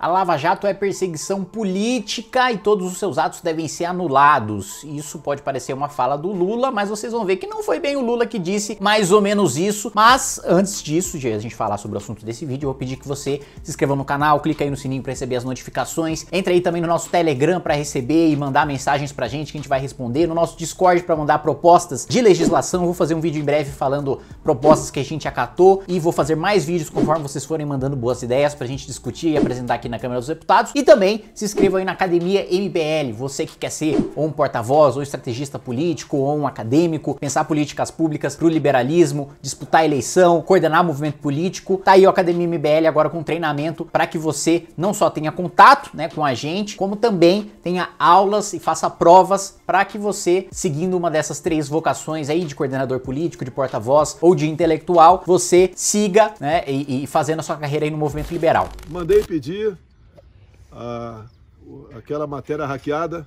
A Lava Jato é perseguição política e todos os seus atos devem ser anulados. Isso pode parecer uma fala do Lula, mas vocês vão ver que não foi bem o Lula que disse mais ou menos isso. Mas antes disso, de a gente falar sobre o assunto desse vídeo, eu vou pedir que você se inscreva no canal, clica aí no sininho para receber as notificações, entre aí também no nosso Telegram para receber e mandar mensagens pra gente que a gente vai responder, no nosso Discord para mandar propostas de legislação. vou fazer um vídeo em breve falando propostas que a gente acatou e vou fazer mais vídeos conforme vocês forem mandando boas ideias pra gente discutir e apresentar aqui aqui na Câmara dos Deputados. E também se inscreva aí na Academia MBL, você que quer ser ou um porta-voz, ou um estrategista político, ou um acadêmico, pensar políticas públicas para o liberalismo, disputar eleição, coordenar movimento político. Tá aí a Academia MBL agora com treinamento para que você não só tenha contato né, com a gente, como também tenha aulas e faça provas para que você, seguindo uma dessas três vocações aí de coordenador político, de porta-voz ou de intelectual, você siga né, e, e fazendo a sua carreira aí no movimento liberal. Mandei pedir a, aquela matéria hackeada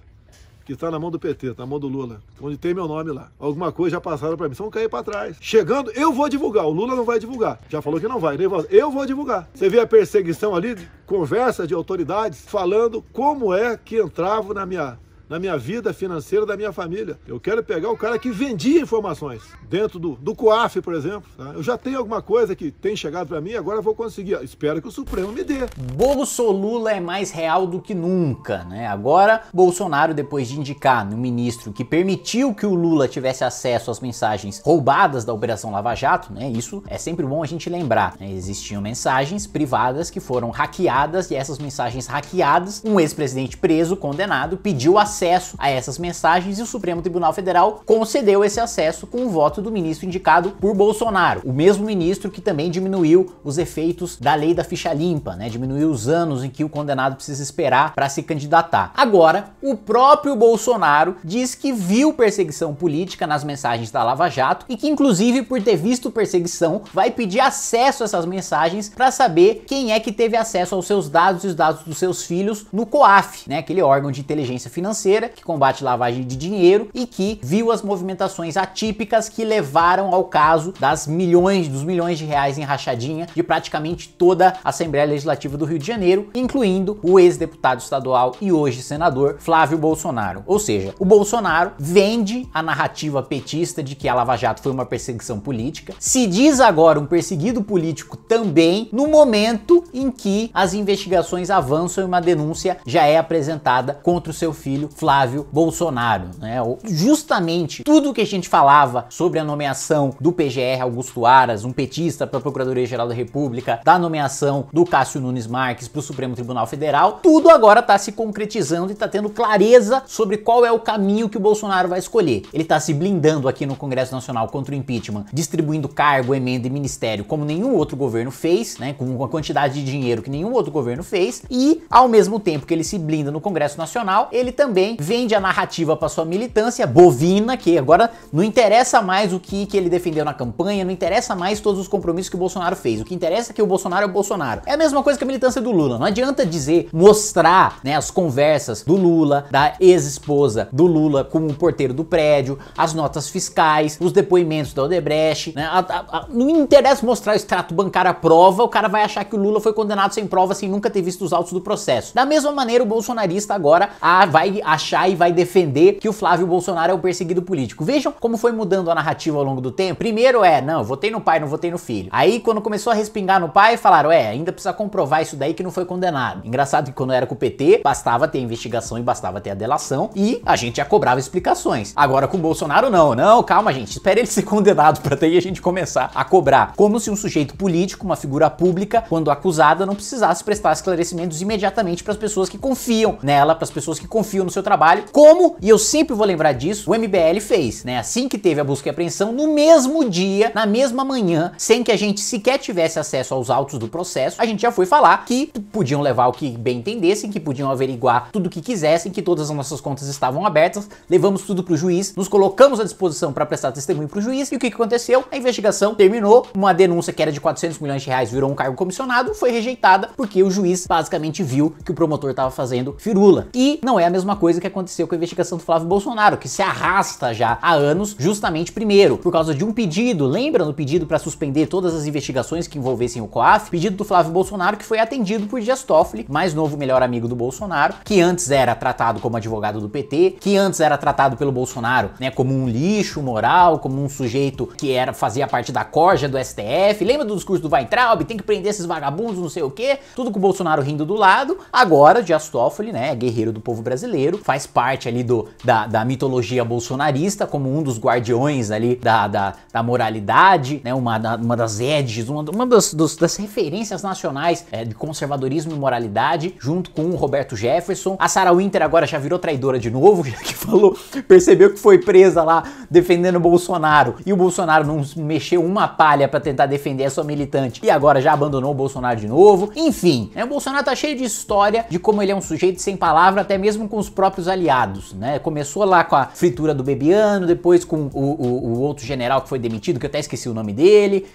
que está na mão do PT, está na mão do Lula, onde tem meu nome lá. Alguma coisa já passaram para mim, só cair para trás. Chegando, eu vou divulgar, o Lula não vai divulgar. Já falou que não vai, nem eu vou divulgar. Você vê a perseguição ali, conversa de autoridades falando como é que entravam na minha na minha vida financeira da minha família. Eu quero pegar o cara que vendia informações dentro do, do COAF, por exemplo. Tá? Eu já tenho alguma coisa que tem chegado para mim, agora eu vou conseguir. Espero que o Supremo me dê. Bolsonaro é mais real do que nunca, né? Agora, Bolsonaro, depois de indicar no ministro que permitiu que o Lula tivesse acesso às mensagens roubadas da Operação Lava Jato, né? Isso é sempre bom a gente lembrar. Né? Existiam mensagens privadas que foram hackeadas e essas mensagens hackeadas, um ex-presidente preso, condenado, pediu acesso acesso a essas mensagens e o Supremo Tribunal Federal concedeu esse acesso com o voto do ministro indicado por Bolsonaro, o mesmo ministro que também diminuiu os efeitos da lei da ficha limpa, né? Diminuiu os anos em que o condenado precisa esperar para se candidatar. Agora, o próprio Bolsonaro diz que viu perseguição política nas mensagens da Lava Jato e que inclusive por ter visto perseguição vai pedir acesso a essas mensagens para saber quem é que teve acesso aos seus dados e os dados dos seus filhos no COAF, né? Aquele órgão de inteligência financeira financeira, que combate lavagem de dinheiro e que viu as movimentações atípicas que levaram ao caso das milhões, dos milhões de reais em rachadinha de praticamente toda a Assembleia Legislativa do Rio de Janeiro, incluindo o ex-deputado estadual e hoje senador Flávio Bolsonaro. Ou seja, o Bolsonaro vende a narrativa petista de que a Lava Jato foi uma perseguição política, se diz agora um perseguido político também, no momento em que as investigações avançam e uma denúncia já é apresentada contra o seu filho Flávio Bolsonaro, né? Justamente tudo que a gente falava sobre a nomeação do PGR Augusto Aras, um petista para a Procuradoria-Geral da República, da nomeação do Cássio Nunes Marques para o Supremo Tribunal Federal, tudo agora está se concretizando e está tendo clareza sobre qual é o caminho que o Bolsonaro vai escolher. Ele está se blindando aqui no Congresso Nacional contra o impeachment, distribuindo cargo, emenda e ministério como nenhum outro governo fez, né, com uma quantidade de dinheiro que nenhum outro governo fez, e ao mesmo tempo que ele se blinda no Congresso Nacional, ele também também vende a narrativa para sua militância bovina, que agora não interessa mais o que, que ele defendeu na campanha, não interessa mais todos os compromissos que o Bolsonaro fez. O que interessa é que o Bolsonaro é o Bolsonaro. É a mesma coisa que a militância do Lula. Não adianta dizer, mostrar né, as conversas do Lula, da ex-esposa do Lula com o porteiro do prédio, as notas fiscais, os depoimentos da Odebrecht. Né, a, a, a, não interessa mostrar o extrato bancário à prova, o cara vai achar que o Lula foi condenado sem prova, sem nunca ter visto os autos do processo. Da mesma maneira, o bolsonarista agora ah, vai achar e vai defender que o Flávio Bolsonaro é um perseguido político. Vejam como foi mudando a narrativa ao longo do tempo. Primeiro é, não, votei no pai, não votei no filho. Aí quando começou a respingar no pai, falaram, é, ainda precisa comprovar isso daí que não foi condenado. Engraçado que quando era com o PT, bastava ter investigação e bastava ter a delação e a gente já cobrava explicações. Agora com o Bolsonaro não, não, calma gente, espera ele ser condenado para daí a gente começar a cobrar. Como se um sujeito político, uma figura pública, quando acusada, não precisasse prestar esclarecimentos imediatamente para as pessoas que confiam nela, para as pessoas que confiam no seu seu trabalho, como, e eu sempre vou lembrar disso, o MBL fez, né? Assim que teve a busca e apreensão, no mesmo dia, na mesma manhã, sem que a gente sequer tivesse acesso aos autos do processo, a gente já foi falar que podiam levar o que bem entendessem, que podiam averiguar tudo o que quisessem, que todas as nossas contas estavam abertas, levamos tudo pro juiz, nos colocamos à disposição para prestar testemunho pro juiz, e o que, que aconteceu? A investigação terminou, uma denúncia que era de 400 milhões de reais virou um cargo comissionado, foi rejeitada porque o juiz basicamente viu que o promotor estava fazendo firula. E não é a mesma coisa coisa que aconteceu com a investigação do Flávio Bolsonaro, que se arrasta já há anos, justamente primeiro, por causa de um pedido, lembra no pedido para suspender todas as investigações que envolvessem o COAF, pedido do Flávio Bolsonaro que foi atendido por Dias Toffoli, mais novo melhor amigo do Bolsonaro, que antes era tratado como advogado do PT, que antes era tratado pelo Bolsonaro, né, como um lixo moral, como um sujeito que era fazia parte da corja do STF. Lembra do discurso do Weintraub, tem que prender esses vagabundos, não sei o quê, tudo com o Bolsonaro rindo do lado. Agora Dias Toffoli, né, guerreiro do povo brasileiro, faz parte ali do, da, da mitologia bolsonarista, como um dos guardiões ali da, da, da moralidade, né? Uma, da, uma das edges, uma, uma das, dos, das referências nacionais é, de conservadorismo e moralidade, junto com o Roberto Jefferson. A Sarah Winter agora já virou traidora de novo, já que falou, percebeu que foi presa lá defendendo o Bolsonaro e o Bolsonaro não mexeu uma palha para tentar defender a sua militante e agora já abandonou o Bolsonaro de novo. Enfim, né? o Bolsonaro tá cheio de história de como ele é um sujeito sem palavra, até mesmo com os próprios próprios aliados, né? Começou lá com a fritura do Bebiano, depois com o, o, o outro general que foi demitido, que eu até esqueci o nome dele.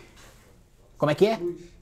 Como é que é? Luiz.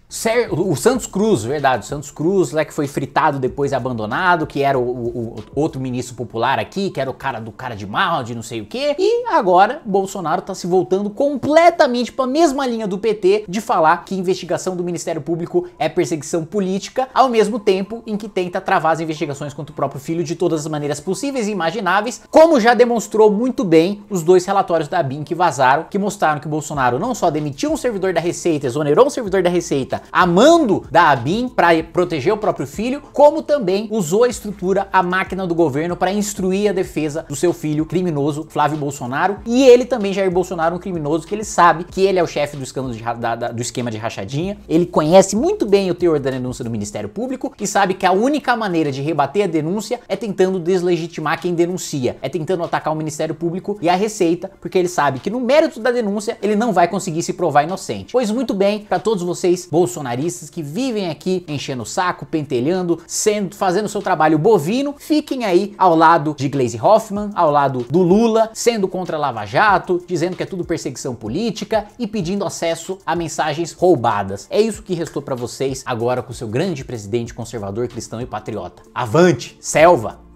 O Santos Cruz, verdade, o Santos Cruz, lá que foi fritado depois e abandonado, que era o, o, o, outro ministro popular aqui, que era o cara do cara de mal, de não sei o quê. E agora Bolsonaro tá se voltando completamente para a mesma linha do PT de falar que investigação do Ministério Público é perseguição política, ao mesmo tempo em que tenta travar as investigações contra o próprio filho de todas as maneiras possíveis e imagináveis, como já demonstrou muito bem os dois relatórios da BIM que vazaram, que mostraram que Bolsonaro não só demitiu um servidor da Receita, exonerou um servidor da Receita, feita a mando da ABIN para proteger o próprio filho, como também usou a estrutura, a máquina do governo para instruir a defesa do seu filho criminoso Flávio Bolsonaro e ele também Jair Bolsonaro um criminoso que ele sabe que ele é o chefe do escândalo de, da, da, do esquema de rachadinha, ele conhece muito bem o teor da denúncia do Ministério Público e sabe que a única maneira de rebater a denúncia é tentando deslegitimar quem denuncia, é tentando atacar o Ministério Público e a Receita, porque ele sabe que no mérito da denúncia ele não vai conseguir se provar inocente. Pois muito bem, para todos vocês, Bolsonaro bolsonaristas que vivem aqui enchendo o saco, pentelhando, sendo, fazendo seu trabalho bovino, fiquem aí ao lado de Glaze Hoffman, ao lado do Lula, sendo contra Lava Jato, dizendo que é tudo perseguição política e pedindo acesso a mensagens roubadas. É isso que restou para vocês agora com seu grande presidente conservador, cristão e patriota. Avante, selva!